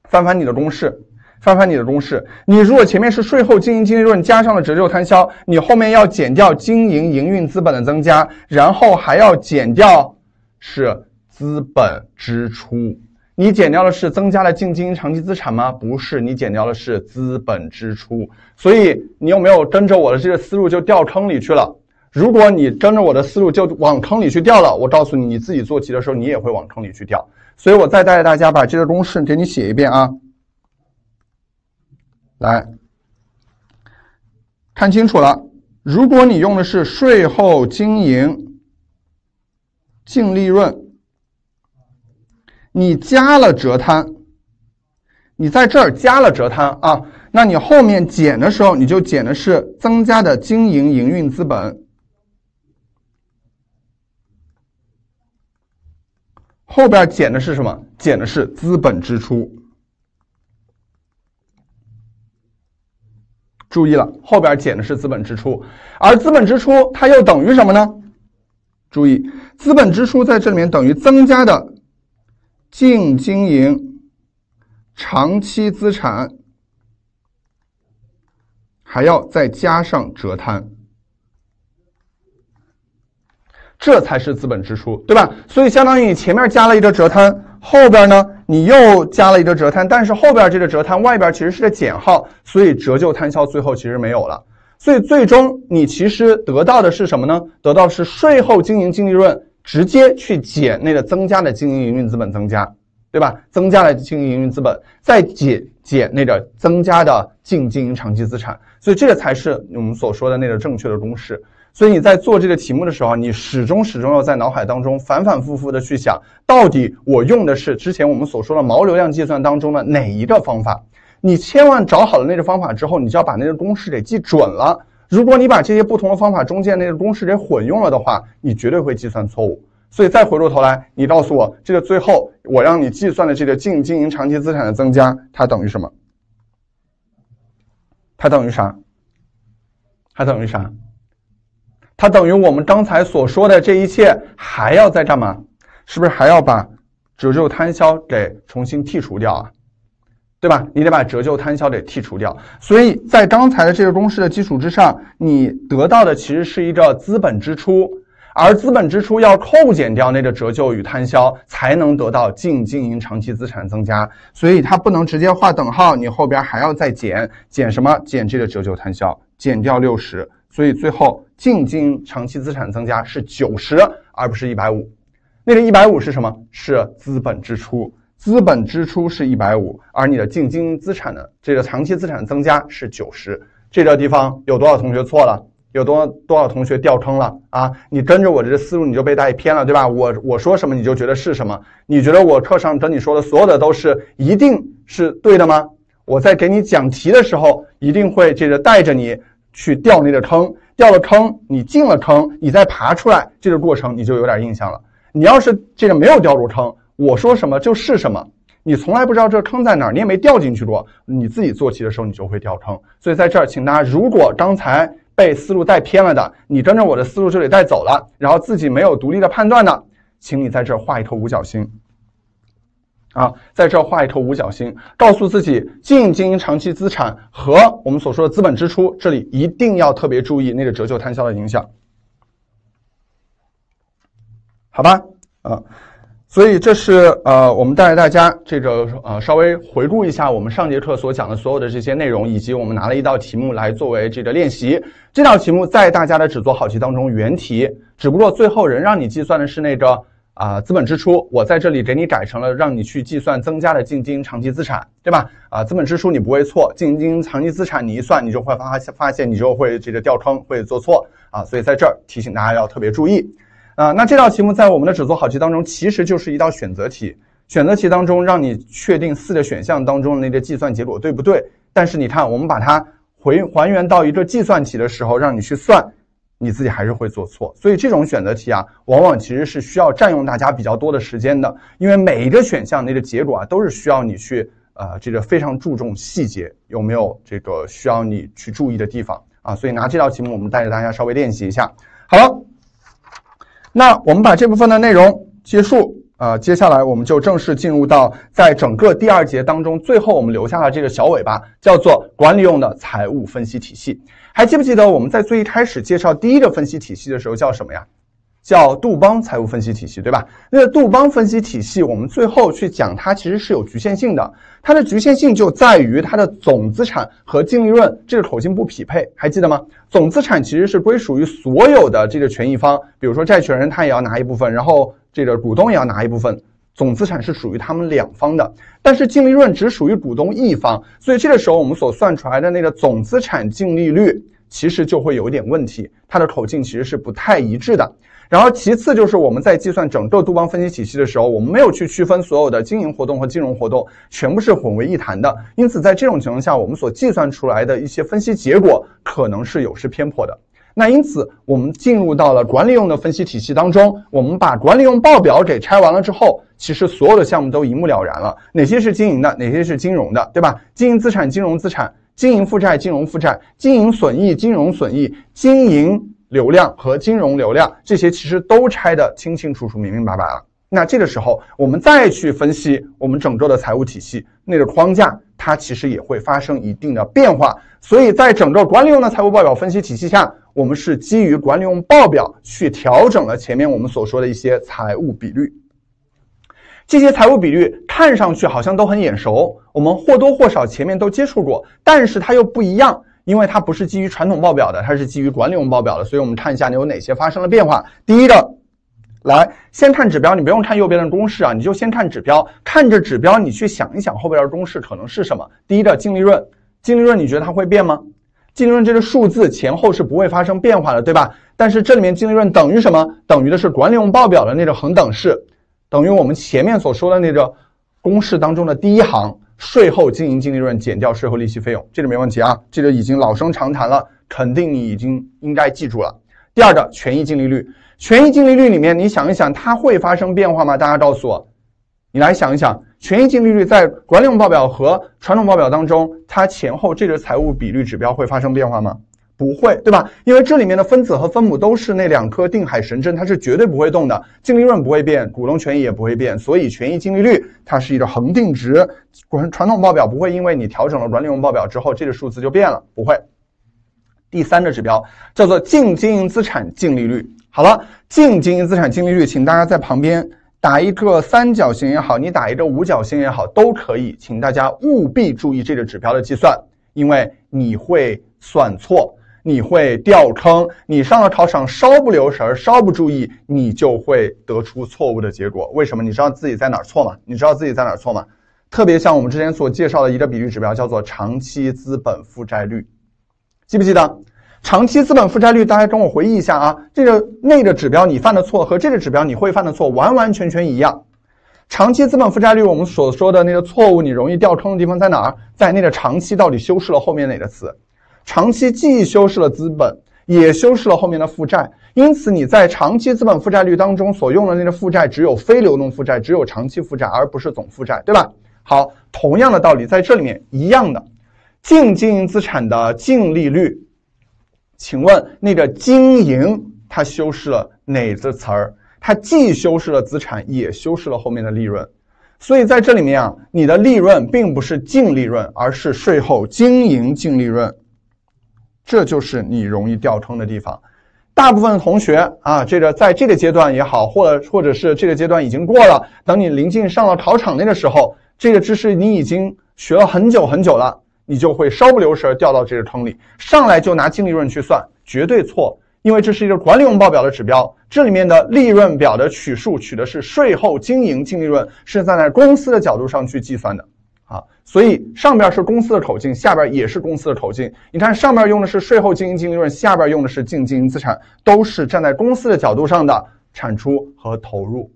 翻翻你的公式。翻翻你的公式，你如果前面是税后经营净利润加上了折旧摊销，你后面要减掉经营营运资本的增加，然后还要减掉是资本支出。你减掉的是增加了净经营长期资产吗？不是，你减掉的是资本支出。所以你有没有跟着我的这个思路就掉坑里去了？如果你跟着我的思路就往坑里去掉了，我告诉你，你自己做题的时候你也会往坑里去掉。所以我再带着大家把这个公式给你写一遍啊。来看清楚了，如果你用的是税后经营净利润，你加了折摊，你在这儿加了折摊啊，那你后面减的时候，你就减的是增加的经营营运资本，后边减的是什么？减的是资本支出。注意了，后边减的是资本支出，而资本支出它又等于什么呢？注意，资本支出在这里面等于增加的净经营长期资产，还要再加上折摊，这才是资本支出，对吧？所以相当于你前面加了一个折摊。后边呢，你又加了一个折摊，但是后边这个折摊外边其实是个减号，所以折旧摊销最后其实没有了。所以最终你其实得到的是什么呢？得到是税后经营净利润，直接去减那个增加的经营营运资本增加，对吧？增加了经营营运资本，再减减那个增加的净经营长期资产。所以这个才是我们所说的那个正确的公式。所以你在做这个题目的时候，你始终始终要在脑海当中反反复复的去想，到底我用的是之前我们所说的毛流量计算当中的哪一个方法？你千万找好了那个方法之后，你就要把那个公式给记准了。如果你把这些不同的方法中间那个公式给混用了的话，你绝对会计算错误。所以再回过头来，你告诉我，这个最后我让你计算的这个净经营长期资产的增加，它等于什么？它等于啥？它等于啥？它等于我们刚才所说的这一切，还要再干嘛？是不是还要把折旧摊销给重新剔除掉啊？对吧？你得把折旧摊销给剔除掉。所以在刚才的这个公式的基础之上，你得到的其实是一个资本支出，而资本支出要扣减掉那个折旧与摊销，才能得到净经营长期资产增加。所以它不能直接画等号，你后边还要再减减什么？减这个折旧摊销，减掉六十，所以最后。净经营长期资产增加是九十，而不是一百五。那个一百五是什么？是资本支出。资本支出是一百五，而你的净经营资产的这个长期资产增加是九十。这个地方有多少同学错了？有多多少同学掉坑了？啊，你跟着我这个思路，你就被带偏了，对吧？我我说什么，你就觉得是什么？你觉得我课上跟你说的所有的都是一定是对的吗？我在给你讲题的时候，一定会这个带着你。去掉那个坑，掉了坑，你进了坑，你再爬出来，这个过程你就有点印象了。你要是这个没有掉入坑，我说什么就是什么，你从来不知道这坑在哪儿，你也没掉进去过，你自己做题的时候你就会掉坑。所以在这儿，请大家，如果刚才被思路带偏了的，你跟着我的思路就得带走了，然后自己没有独立的判断的，请你在这儿画一颗五角星。啊，在这画一颗五角星，告诉自己净经营长期资产和我们所说的资本支出，这里一定要特别注意那个折旧摊销的影响，好吧？啊，所以这是呃，我们带着大家这个呃，稍微回顾一下我们上节课所讲的所有的这些内容，以及我们拿了一道题目来作为这个练习。这道题目在大家的只做好题当中原题，只不过最后人让你计算的是那个。啊，资本支出，我在这里给你改成了让你去计算增加的净经营长期资产，对吧？啊，资本支出你不会错，净经营长期资产你一算，你就会发发现你就会这个掉坑，会做错啊。所以在这儿提醒大家要特别注意啊。那这道题目在我们的只做好题当中，其实就是一道选择题。选择题当中让你确定四个选项当中的那个计算结果对不对。但是你看，我们把它回还原到一个计算题的时候，让你去算。你自己还是会做错，所以这种选择题啊，往往其实是需要占用大家比较多的时间的，因为每一个选项那个结果啊，都是需要你去呃，这个非常注重细节，有没有这个需要你去注意的地方啊？所以拿这道题目，我们带着大家稍微练习一下。好了，那我们把这部分的内容结束。呃，接下来我们就正式进入到在整个第二节当中，最后我们留下的这个小尾巴叫做管理用的财务分析体系。还记不记得我们在最一开始介绍第一个分析体系的时候叫什么呀？叫杜邦财务分析体系，对吧？那个杜邦分析体系，我们最后去讲它其实是有局限性的，它的局限性就在于它的总资产和净利润这个口径不匹配，还记得吗？总资产其实是归属于所有的这个权益方，比如说债权人他也要拿一部分，然后。这个股东也要拿一部分，总资产是属于他们两方的，但是净利润只属于股东一方，所以这个时候我们所算出来的那个总资产净利率其实就会有点问题，它的口径其实是不太一致的。然后其次就是我们在计算整个杜邦分析体系的时候，我们没有去区分所有的经营活动和金融活动，全部是混为一谈的，因此在这种情况下，我们所计算出来的一些分析结果可能是有失偏颇的。那因此，我们进入到了管理用的分析体系当中。我们把管理用报表给拆完了之后，其实所有的项目都一目了然了。哪些是经营的，哪些是金融的，对吧？经营资产、金融资产、经营负债、金融负债、经营损益、金融损益、经营流量和金融流量，这些其实都拆得清清楚楚、明明白白了。那这个时候，我们再去分析我们整个的财务体系那个框架，它其实也会发生一定的变化。所以在整个管理用的财务报表分析体系下。我们是基于管理用报表去调整了前面我们所说的一些财务比率。这些财务比率看上去好像都很眼熟，我们或多或少前面都接触过，但是它又不一样，因为它不是基于传统报表的，它是基于管理用报表的。所以，我们看一下你有哪些发生了变化。第一个，来先看指标，你不用看右边的公式啊，你就先看指标，看着指标你去想一想后边的公式可能是什么。第一个净利润，净利润你觉得它会变吗？净利润这个数字前后是不会发生变化的，对吧？但是这里面净利润等于什么？等于的是管理用报表的那个恒等式，等于我们前面所说的那个公式当中的第一行：税后经营净利润减掉税后利息费用。这个没问题啊，这个已经老生常谈了，肯定你已经应该记住了。第二个，权益净利率，权益净利率里面，你想一想，它会发生变化吗？大家告诉我，你来想一想。权益净利率在管理用报表和传统报表当中，它前后这个财务比率指标会发生变化吗？不会，对吧？因为这里面的分子和分母都是那两颗定海神针，它是绝对不会动的。净利润不会变，股东权益也不会变，所以权益净利率它是一个恒定值。管传统报表不会因为你调整了管理用报表之后，这个数字就变了，不会。第三个指标叫做净经营资产净利率。好了，净经营资产净利率，请大家在旁边。打一个三角形也好，你打一个五角星也好，都可以，请大家务必注意这个指标的计算，因为你会算错，你会掉坑，你上了考场稍不留神儿、稍不注意，你就会得出错误的结果。为什么？你知道自己在哪儿错吗？你知道自己在哪儿错吗？特别像我们之前所介绍的一个比率指标，叫做长期资本负债率，记不记得？长期资本负债率，大家跟我回忆一下啊。这个那个指标你犯的错和这个指标你会犯的错完完全全一样。长期资本负债率，我们所说的那个错误，你容易掉坑的地方在哪儿？在那个“长期”到底修饰了后面哪个词？“长期”既修饰了资本，也修饰了后面的负债。因此，你在长期资本负债率当中所用的那个负债，只有非流动负债，只有长期负债，而不是总负债，对吧？好，同样的道理，在这里面一样的净经营资产的净利率。请问那个经营它修饰了哪个词儿？它既修饰了资产，也修饰了后面的利润。所以在这里面啊，你的利润并不是净利润，而是税后经营净利润。这就是你容易掉坑的地方。大部分的同学啊，这个在这个阶段也好，或者或者是这个阶段已经过了，等你临近上了考场那个时候，这个知识你已经学了很久很久了。你就会稍不留神掉到这个坑里，上来就拿净利润去算，绝对错，因为这是一个管理用报表的指标，这里面的利润表的取数取的是税后经营净利润，是站在公司的角度上去计算的啊，所以上边是公司的口径，下边也是公司的口径，你看上边用的是税后经营净利润，下边用的是净经营资产，都是站在公司的角度上的产出和投入，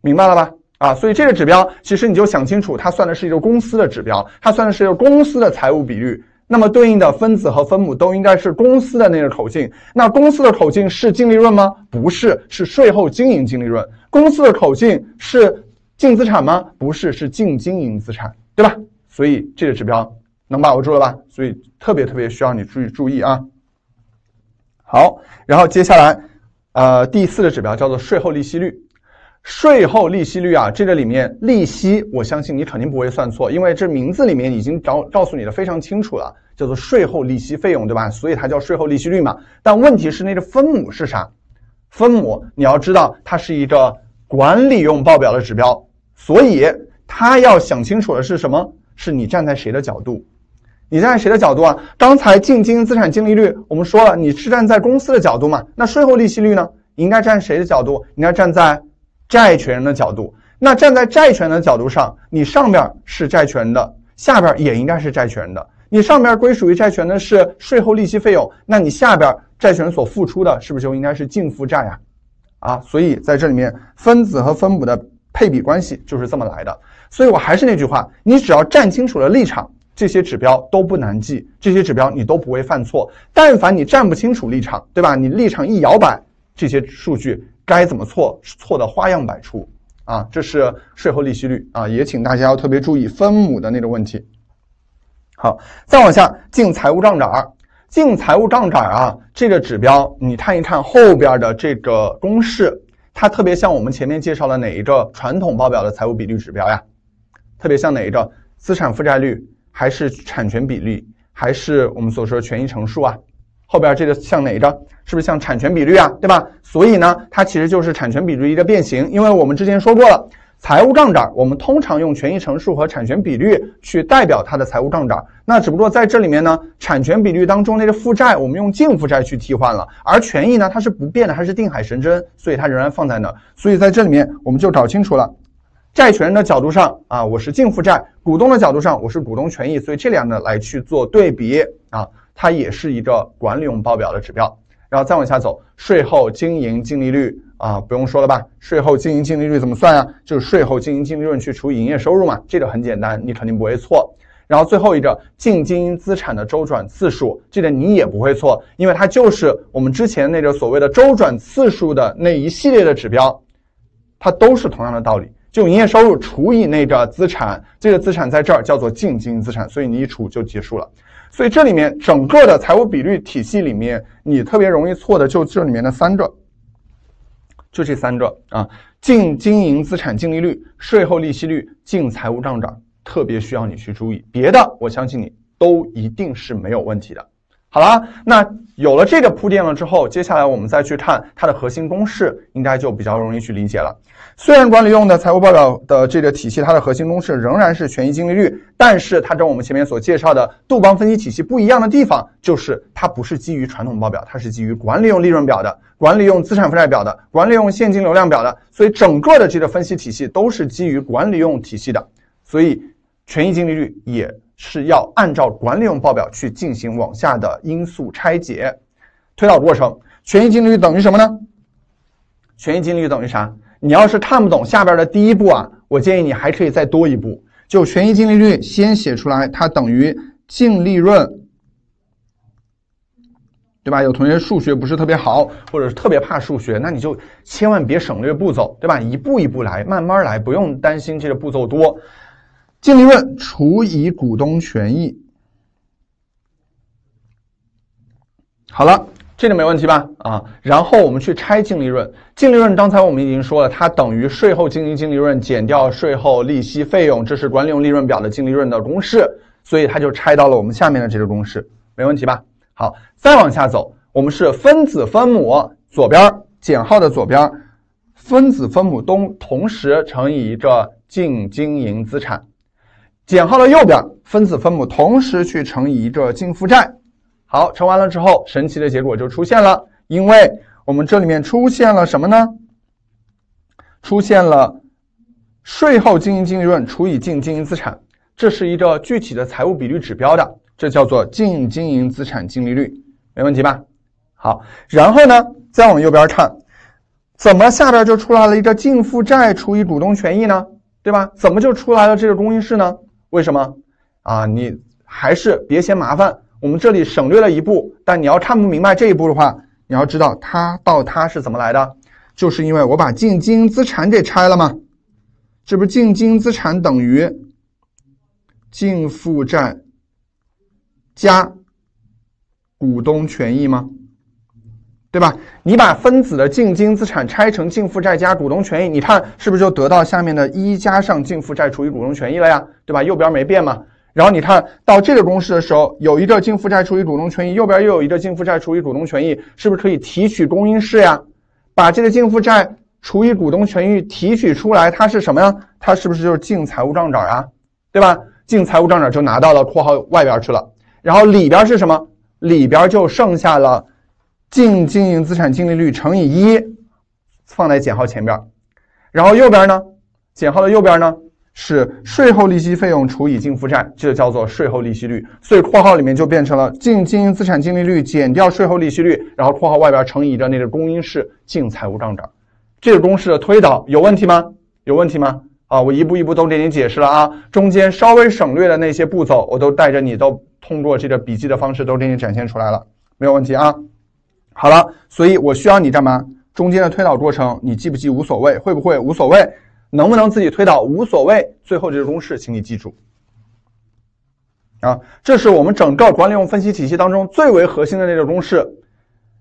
明白了吧？啊，所以这个指标其实你就想清楚，它算的是一个公司的指标，它算的是一个公司的财务比率。那么对应的分子和分母都应该是公司的那个口径。那公司的口径是净利润吗？不是，是税后经营净利润。公司的口径是净资产吗？不是，是净经营资产，对吧？所以这个指标能把握住了吧？所以特别特别需要你注意注意啊。好，然后接下来，呃，第四个指标叫做税后利息率。税后利息率啊，这个里面利息，我相信你肯定不会算错，因为这名字里面已经告告诉你的非常清楚了，叫做税后利息费用，对吧？所以它叫税后利息率嘛。但问题是那个分母是啥？分母你要知道，它是一个管理用报表的指标，所以它要想清楚的是什么？是你站在谁的角度？你站在谁的角度啊？刚才净经营资产净利率我们说了，你是站在公司的角度嘛？那税后利息率呢？应该站谁的角度？应该站在。债权人的角度，那站在债权人的角度上，你上面是债权人的，下边也应该是债权人的。你上面归属于债权的是税后利息费用，那你下边债权人所付出的，是不是就应该是净负债呀？啊，所以在这里面分子和分母的配比关系就是这么来的。所以我还是那句话，你只要站清楚了立场，这些指标都不难记，这些指标你都不会犯错。但凡你站不清楚立场，对吧？你立场一摇摆，这些数据。该怎么错？错的花样百出啊！这是税后利息率啊，也请大家要特别注意分母的那个问题。好，再往下净财务杠杆儿，净财务杠杆儿啊，这个指标你看一看后边的这个公式，它特别像我们前面介绍了哪一个传统报表的财务比率指标呀？特别像哪一个资产负债率，还是产权比率，还是我们所说的权益乘数啊？后边这个像哪个？是不是像产权比率啊？对吧？所以呢，它其实就是产权比率一个变形。因为我们之前说过了，财务杠杆我们通常用权益乘数和产权比率去代表它的财务杠杆。那只不过在这里面呢，产权比率当中那个负债我们用净负债去替换了，而权益呢它是不变的，它是定海神针，所以它仍然放在那。所以在这里面我们就搞清楚了，债权人的角度上啊，我是净负债；股东的角度上，我是股东权益。所以这两个来去做对比啊。它也是一个管理用报表的指标，然后再往下走，税后经营净利率啊，不用说了吧？税后经营净利率怎么算啊？就是税后经营净利润去除营业收入嘛，这个很简单，你肯定不会错。然后最后一个净经营资产的周转次数，这个你也不会错，因为它就是我们之前那个所谓的周转次数的那一系列的指标，它都是同样的道理，就营业收入除以那个资产，这个资产在这儿叫做净经营资产，所以你一除就结束了。所以这里面整个的财务比率体系里面，你特别容易错的就这里面的三个，就这三个啊，净经营资产净利率、税后利息率、净财务账长，特别需要你去注意。别的，我相信你都一定是没有问题的。好了，那有了这个铺垫了之后，接下来我们再去看它的核心公式，应该就比较容易去理解了。虽然管理用的财务报表的这个体系，它的核心公式仍然是权益净利率，但是它跟我们前面所介绍的杜邦分析体系不一样的地方，就是它不是基于传统报表，它是基于管理用利润表的、管理用资产负债表的、管理用现金流量表的，所以整个的这个分析体系都是基于管理用体系的，所以权益净利率也。是要按照管理用报表去进行往下的因素拆解、推导过程。权益净利率等于什么呢？权益净利率等于啥？你要是看不懂下边的第一步啊，我建议你还可以再多一步，就权益净利率先写出来，它等于净利润，对吧？有同学数学不是特别好，或者是特别怕数学，那你就千万别省略步骤，对吧？一步一步来，慢慢来，不用担心这个步骤多。净利润除以股东权益，好了，这个没问题吧？啊，然后我们去拆净利润。净利润刚才我们已经说了，它等于税后经营净利润减掉税后利息费用，这是管理用利润表的净利润的公式，所以它就拆到了我们下面的这个公式，没问题吧？好，再往下走，我们是分子分母左边减号的左边，分子分母都同时乘以一个净经营资产。减号的右边，分子分母同时去乘以一个净负债，好，乘完了之后，神奇的结果就出现了，因为我们这里面出现了什么呢？出现了税后经营净利润除以净经营资产，这是一个具体的财务比率指标的，这叫做净经营资产净利率，没问题吧？好，然后呢，再往右边看，怎么下边就出来了一个净负债除以股东权益呢？对吧？怎么就出来了这个公因式呢？为什么？啊，你还是别嫌麻烦。我们这里省略了一步，但你要看不明白这一步的话，你要知道它到它是怎么来的，就是因为我把净经营资产给拆了嘛。这不是净经营资产等于净负债加股东权益吗？对吧？你把分子的净金资产拆成净负债加股东权益，你看是不是就得到下面的一加上净负债除以股东权益了呀？对吧？右边没变嘛。然后你看到这个公式的时候，有一个净负债除以股东权益，右边又有一个净负债除以股东权益，是不是可以提取公因式呀？把这个净负债除以股东权益提取出来，它是什么呀？它是不是就是净财务账杆啊？对吧？净财务账杆就拿到了括号外边去了。然后里边是什么？里边就剩下了。净经营资产净利率乘以一，放在减号前边。然后右边呢，减号的右边呢是税后利息费用除以净负债，这叫做税后利息率。所以括号里面就变成了净经营资产净利率减掉税后利息率，然后括号外边乘以的那个公因式净财务杠杆。这个公式的推导有问题吗？有问题吗？啊，我一步一步都给你解释了啊，中间稍微省略的那些步骤，我都带着你都通过这个笔记的方式都给你展现出来了，没有问题啊。好了，所以我需要你干嘛？中间的推导过程你记不记无所谓，会不会无所谓，能不能自己推导无所谓。最后这个公式请你记住。啊，这是我们整个管理用分析体系当中最为核心的那个公式，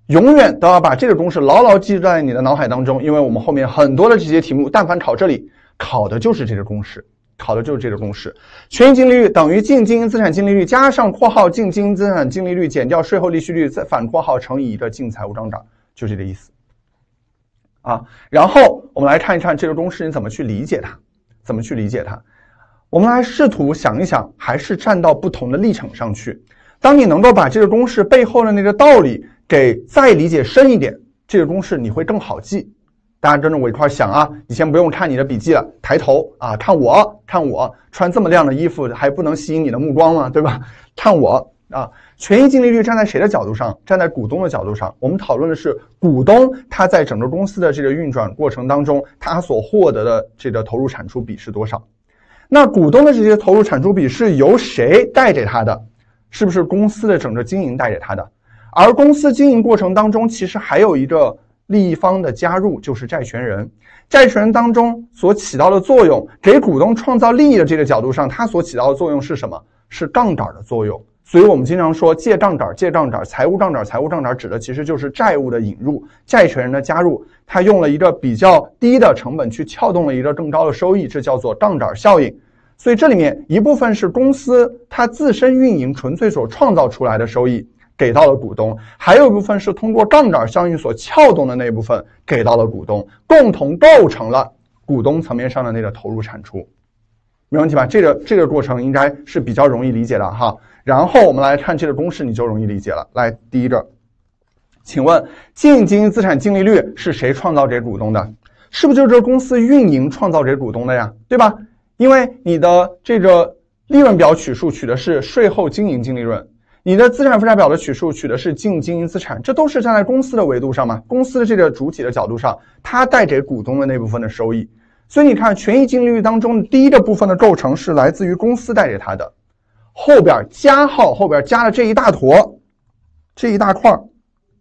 永远都要把这个公式牢牢记在你的脑海当中，因为我们后面很多的这些题目，但凡考这里，考的就是这个公式。考的就是这个公式，权益净利率等于净经营资产净利率加上（括号净经营资产净利率减掉税后利息率再反括号）乘以一个净财务杠杆，就这个意思。啊，然后我们来看一看这个公式你怎么去理解它，怎么去理解它。我们来试图想一想，还是站到不同的立场上去。当你能够把这个公式背后的那个道理给再理解深一点，这个公式你会更好记。大家跟着我一块儿想啊！你先不用看你的笔记了，抬头啊，看我，看我穿这么亮的衣服还不能吸引你的目光吗？对吧？[LAUGHS] 看我啊！权益净利率站在谁的角度上？站在股东的角度上。我们讨论的是股东他在整个公司的这个运转过程当中，他所获得的这个投入产出比是多少？那股东的这些投入产出比是由谁带给他的？是不是公司的整个经营带给他的？而公司经营过程当中，其实还有一个。利益方的加入就是债权人，债权人当中所起到的作用，给股东创造利益的这个角度上，它所起到的作用是什么？是杠杆的作用。所以我们经常说借杠杆，借杠杆，财务杠杆，财务杠杆，指的其实就是债务的引入，债权人的加入，它用了一个比较低的成本去撬动了一个更高的收益，这叫做杠杆效应。所以这里面一部分是公司它自身运营纯粹所创造出来的收益。给到了股东，还有一部分是通过杠杆效应所撬动的那一部分给到了股东，共同构成了股东层面上的那个投入产出，没问题吧？这个这个过程应该是比较容易理解的哈。然后我们来看这个公式，你就容易理解了。来，第一个，请问净经营资产净利率是谁创造给股东的？是不是就是公司运营创造给股东的呀？对吧？因为你的这个利润表取数取的是税后经营净利润。你的资产负债表的取数取的是净经营资产，这都是站在公司的维度上嘛？公司的这个主体的角度上，它带给股东的那部分的收益。所以你看，权益净利率当中第一个部分的构成是来自于公司带给它的，后边加号后边加了这一大坨，这一大块，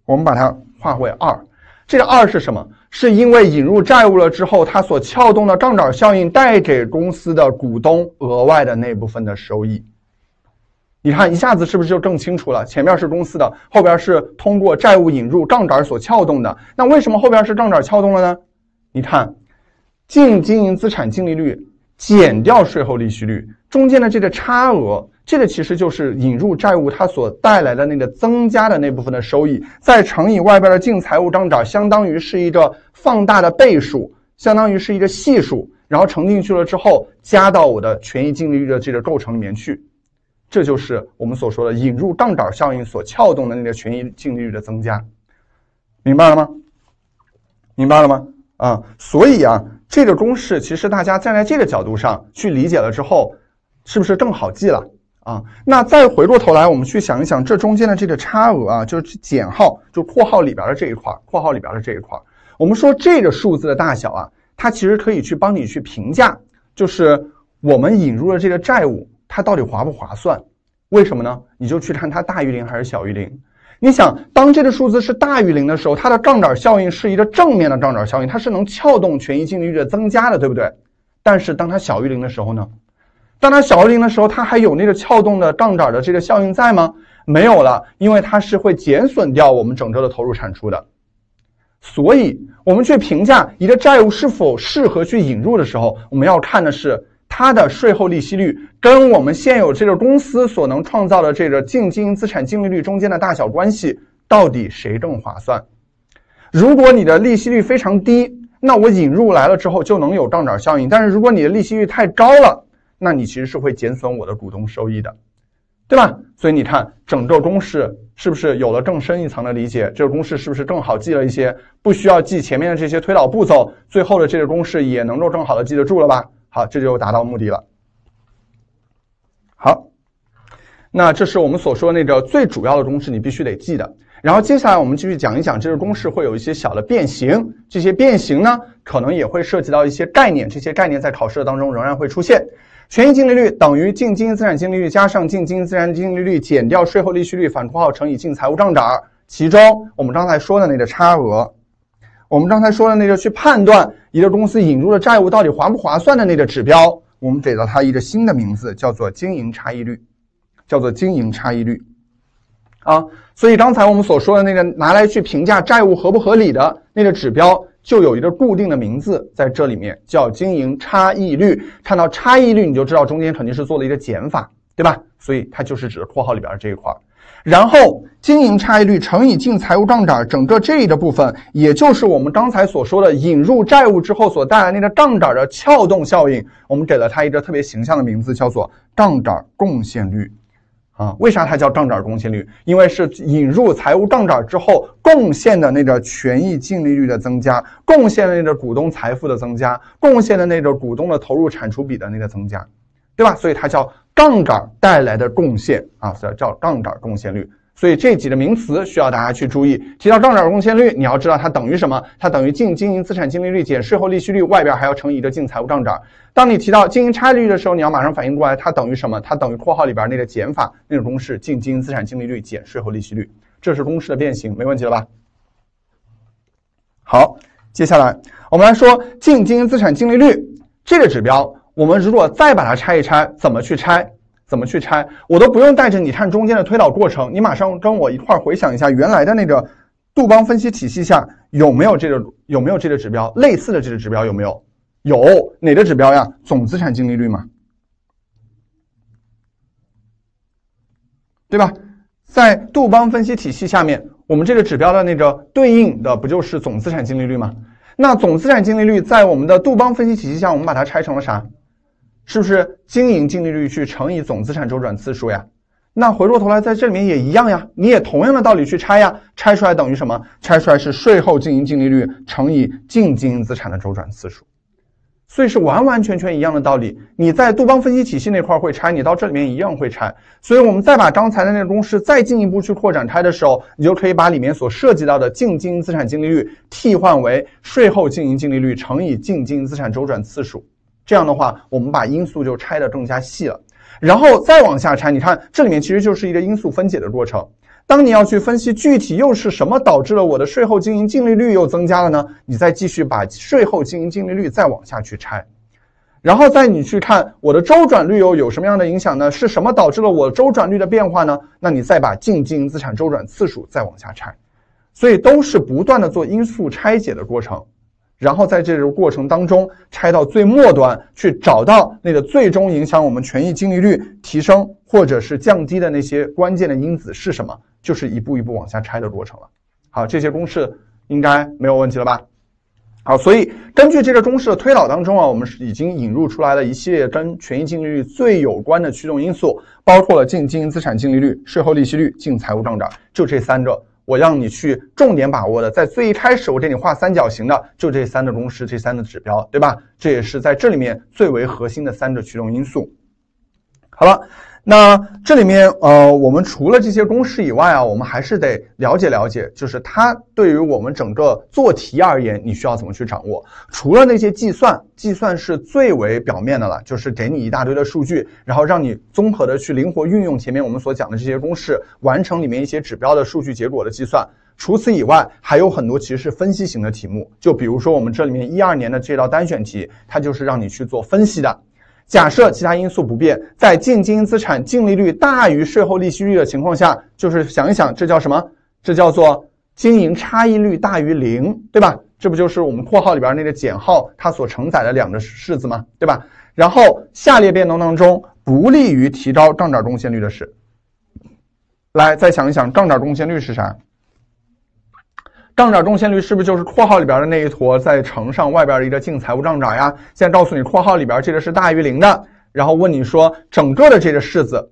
我们把它划为二。这个二是什么？是因为引入债务了之后，它所撬动的杠杆效应带给公司的股东额外的那部分的收益。你看，一下子是不是就更清楚了？前面是公司的，后边是通过债务引入杠杆所撬动的。那为什么后边是杠杆撬动了呢？你看，净经营资产净利率减掉税后利息率，中间的这个差额，这个其实就是引入债务它所带来的那个增加的那部分的收益，再乘以外边的净财务杠杆，相当于是一个放大的倍数，相当于是一个系数，然后乘进去了之后，加到我的权益净利率的这个构成里面去。这就是我们所说的引入杠杆效应所撬动的那个权益净利率的增加，明白了吗？明白了吗？啊，所以啊，这个公式其实大家站在这个角度上去理解了之后，是不是更好记了啊？那再回过头来，我们去想一想，这中间的这个差额啊，就是减号，就括号里边的这一块，括号里边的这一块，我们说这个数字的大小啊，它其实可以去帮你去评价，就是我们引入了这个债务。它到底划不划算？为什么呢？你就去看它大于零还是小于零。你想，当这个数字是大于零的时候，它的杠杆效应是一个正面的杠杆效应，它是能撬动权益净利率的增加的，对不对？但是当它小于零的时候呢？当它小于零的时候，它还有那个撬动的杠杆的这个效应在吗？没有了，因为它是会减损掉我们整个的投入产出的。所以，我们去评价一个债务是否适合去引入的时候，我们要看的是。它的税后利息率跟我们现有这个公司所能创造的这个净经营资产净利率中间的大小关系，到底谁更划算？如果你的利息率非常低，那我引入来了之后就能有杠杆效应；但是如果你的利息率太高了，那你其实是会减损我的股东收益的，对吧？所以你看整个公式是不是有了更深一层的理解？这个公式是不是更好记了一些？不需要记前面的这些推导步骤，最后的这个公式也能够更好的记得住了吧？好，这就达到目的了。好，那这是我们所说的那个最主要的公式，你必须得记的。然后接下来我们继续讲一讲这个公式会有一些小的变形，这些变形呢，可能也会涉及到一些概念，这些概念在考试当中仍然会出现。权益净利率等于净经营资产净利率加上净经营资产净利率减掉税后利息率反括号乘以净财务杠杆，其中我们刚才说的那个差额，我们刚才说的那个去判断。一个公司引入了债务，到底划不划算的那个指标，我们给了它一个新的名字，叫做经营差异率，叫做经营差异率。啊，所以刚才我们所说的那个拿来去评价债务合不合理的那个指标，就有一个固定的名字在这里面，叫经营差异率。看到差异率，你就知道中间肯定是做了一个减法，对吧？所以它就是指括号里边这一块。然后经营差异率乘以净财务杠杆，整个这一个部分，也就是我们刚才所说的引入债务之后所带来那个杠杆的撬动效应，我们给了它一个特别形象的名字，叫做杠杆贡献率。啊，为啥它叫杠杆贡献率？因为是引入财务杠杆之后贡献的那个权益净利率的增加，贡献的那个股东财富的增加，贡献的那个股东的投入产出比的那个增加，对吧？所以它叫。杠杆带来的贡献啊，所以叫杠杆贡献率。所以这几个名词需要大家去注意。提到杠杆贡献率，你要知道它等于什么？它等于净经营资产净利率减税后利息率，外边还要乘以一个净财务杠杆。当你提到经营差利率的时候，你要马上反应过来，它等于什么？它等于括号里边那个减法那个公式，净经营资产净利率减税后利息率，这是公式的变形，没问题了吧？好，接下来我们来说净经营资产净利率这个指标。我们如果再把它拆一拆，怎么去拆？怎么去拆？我都不用带着你看中间的推导过程，你马上跟我一块儿回想一下原来的那个杜邦分析体系下有没有这个有没有这个指标？类似的这个指标有没有？有哪个指标呀？总资产净利率嘛，对吧？在杜邦分析体系下面，我们这个指标的那个对应的不就是总资产净利率吗？那总资产净利率在我们的杜邦分析体系下，我们把它拆成了啥？是不是经营净利率去乘以总资产周转次数呀？那回过头来，在这里面也一样呀，你也同样的道理去拆呀，拆出来等于什么？拆出来是税后经营净利率乘以净经营资产的周转次数，所以是完完全全一样的道理。你在杜邦分析体系那块会拆，你到这里面一样会拆。所以我们再把刚才的那个公式再进一步去扩展开的时候，你就可以把里面所涉及到的净经营资产净利率替换为税后经营净利率乘以净经营资产周转次数。这样的话，我们把因素就拆得更加细了，然后再往下拆。你看，这里面其实就是一个因素分解的过程。当你要去分析具体又是什么导致了我的税后经营净利率又增加了呢？你再继续把税后经营净利率再往下去拆，然后再你去看我的周转率又有什么样的影响呢？是什么导致了我周转率的变化呢？那你再把净经营资产周转次数再往下拆，所以都是不断的做因素拆解的过程。然后在这个过程当中拆到最末端，去找到那个最终影响我们权益净利率提升或者是降低的那些关键的因子是什么，就是一步一步往下拆的过程了。好，这些公式应该没有问题了吧？好，所以根据这个公式的推导当中啊，我们是已经引入出来了一系列跟权益净利率最有关的驱动因素，包括了净经营资产净利率、税后利息率、净财务杠杆，就这三个。我让你去重点把握的，在最一开始我给你画三角形的，就这三个公式，这三个指标，对吧？这也是在这里面最为核心的三个驱动因素。好了。那这里面，呃，我们除了这些公式以外啊，我们还是得了解了解，就是它对于我们整个做题而言，你需要怎么去掌握？除了那些计算，计算是最为表面的了，就是给你一大堆的数据，然后让你综合的去灵活运用前面我们所讲的这些公式，完成里面一些指标的数据结果的计算。除此以外，还有很多其实是分析型的题目，就比如说我们这里面一二年的这道单选题，它就是让你去做分析的。假设其他因素不变，在净经营资产净利率大于税后利息率的情况下，就是想一想，这叫什么？这叫做经营差异率大于零，对吧？这不就是我们括号里边那个减号它所承载的两个式子吗？对吧？然后下列变动当中不利于提高杠杆贡献率的是，来再想一想，杠杆贡献率是啥？账杆中献率是不是就是括号里边的那一坨再乘上外边的一个净财务账载呀？现在告诉你，括号里边这个是大于零的，然后问你说整个的这个式子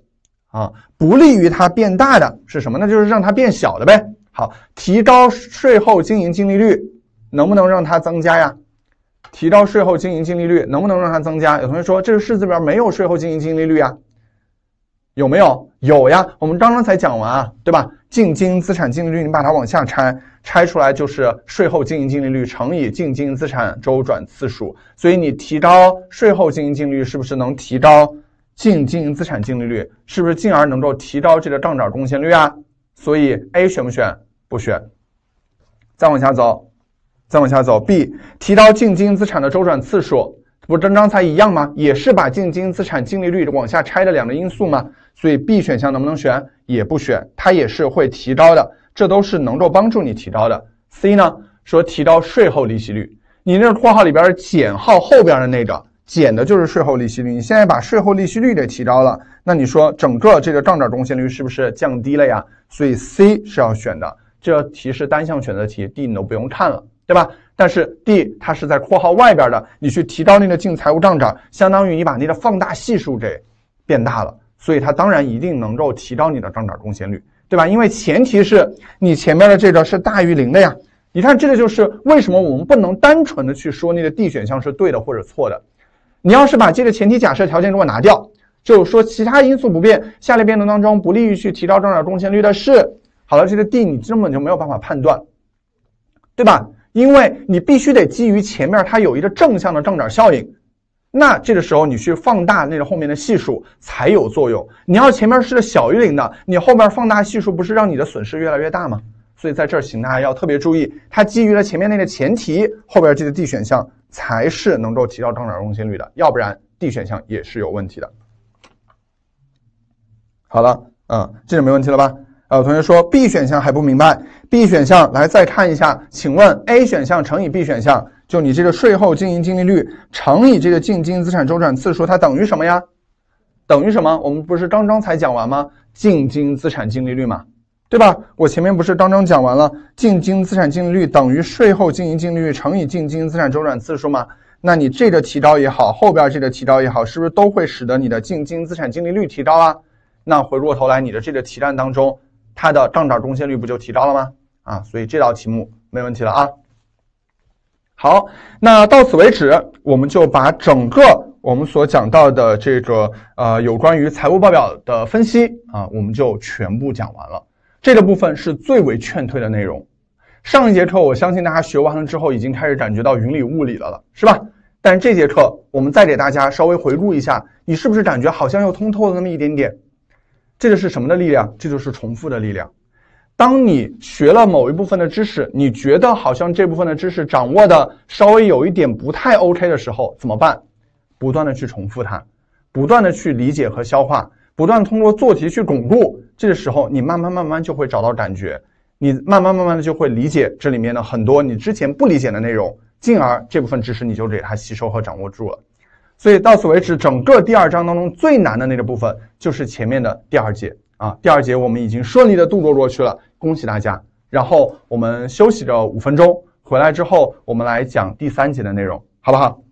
啊不利于它变大的是什么？那就是让它变小的呗。好，提高税后经营净利率能不能让它增加呀？提高税后经营净利率能不能让它增加？有同学说这个式子里边没有税后经营净利率啊？有没有？有呀，我们刚刚才讲完啊，对吧？净经营资产净利率，你把它往下拆。拆出来就是税后经营净利率乘以净经营资产周转次数，所以你提高税后经营净利率，是不是能提高净经营资产净利率？是不是进而能够提高这个杠杆贡献率啊？所以 A 选不选？不选。再往下走，再往下走。B 提高净经营资产的周转次数，不跟刚才一样吗？也是把净经营资产净利率往下拆的两个因素吗？所以 B 选项能不能选？也不选，它也是会提高的。这都是能够帮助你提高的。C 呢，说提高税后利息率。你那括号里边减号后边的那个减的就是税后利息率。你现在把税后利息率给提高了，那你说整个这个账点贡献率是不是降低了呀？所以 C 是要选的。这题是单项选择题，D 你都不用看了，对吧？但是 D 它是在括号外边的，你去提高那个净财务账点相当于你把那个放大系数给变大了，所以它当然一定能够提高你的账点贡献率。对吧？因为前提是你前面的这个是大于零的呀。你看，这个就是为什么我们不能单纯的去说那个 D 选项是对的或者错的。你要是把这个前提假设条件给我拿掉，就说其他因素不变，下列变动当中不利于去提高增长贡献率的是。好了，这个 D 你根本就没有办法判断，对吧？因为你必须得基于前面它有一个正向的增长效应。那这个时候你去放大那个后面的系数才有作用。你要前面是个小于零的，你后面放大系数不是让你的损失越来越大吗？所以在这儿请大家要特别注意，它基于了前面那个前提，后边这个 D 选项才是能够提高增长中心率的，要不然 D 选项也是有问题的。好了，嗯，这就没问题了吧？啊，有同学说 B 选项还不明白，B 选项来再看一下，请问 A 选项乘以 B 选项。就你这个税后经营净利率乘以这个净经营资产周转次数，它等于什么呀？等于什么？我们不是刚刚才讲完吗？净经营资产净利率嘛，对吧？我前面不是刚刚讲完了，净经营资产净利率等于税后经营净利率乘以净经营资产周转次数嘛？那你这个提高也好，后边这个提高也好，是不是都会使得你的净经营资产净利率提高啊？那回过头来，你的这个题干当中，它的杠杆贡献率不就提高了吗？啊，所以这道题目没问题了啊。好，那到此为止，我们就把整个我们所讲到的这个呃有关于财务报表的分析啊，我们就全部讲完了。这个部分是最为劝退的内容。上一节课，我相信大家学完了之后，已经开始感觉到云里雾里了了，是吧？但这节课我们再给大家稍微回顾一下，你是不是感觉好像又通透了那么一点点？这就是什么的力量？这就是重复的力量。当你学了某一部分的知识，你觉得好像这部分的知识掌握的稍微有一点不太 OK 的时候，怎么办？不断的去重复它，不断的去理解和消化，不断通过做题去巩固。这个时候，你慢慢慢慢就会找到感觉，你慢慢慢慢的就会理解这里面的很多你之前不理解的内容，进而这部分知识你就给它吸收和掌握住了。所以到此为止，整个第二章当中最难的那个部分就是前面的第二节。啊，第二节我们已经顺利的度过过去了，恭喜大家。然后我们休息个五分钟，回来之后我们来讲第三节的内容，好不好？